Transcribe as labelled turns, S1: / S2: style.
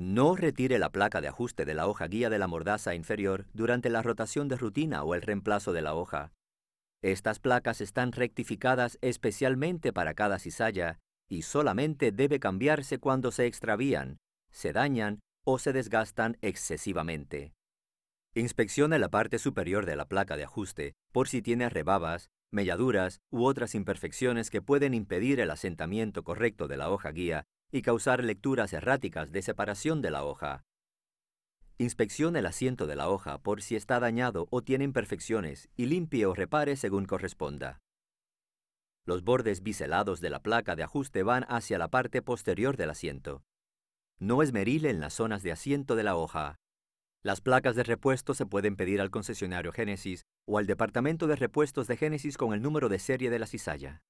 S1: No retire la placa de ajuste de la hoja guía de la mordaza inferior durante la rotación de rutina o el reemplazo de la hoja. Estas placas están rectificadas especialmente para cada cizalla y solamente debe cambiarse cuando se extravían, se dañan o se desgastan excesivamente. Inspeccione la parte superior de la placa de ajuste por si tiene rebabas, melladuras u otras imperfecciones que pueden impedir el asentamiento correcto de la hoja guía y causar lecturas erráticas de separación de la hoja. Inspeccione el asiento de la hoja por si está dañado o tiene imperfecciones y limpie o repare según corresponda. Los bordes biselados de la placa de ajuste van hacia la parte posterior del asiento. No esmerile en las zonas de asiento de la hoja. Las placas de repuesto se pueden pedir al concesionario Génesis o al departamento de repuestos de Génesis con el número de serie de la cisalla.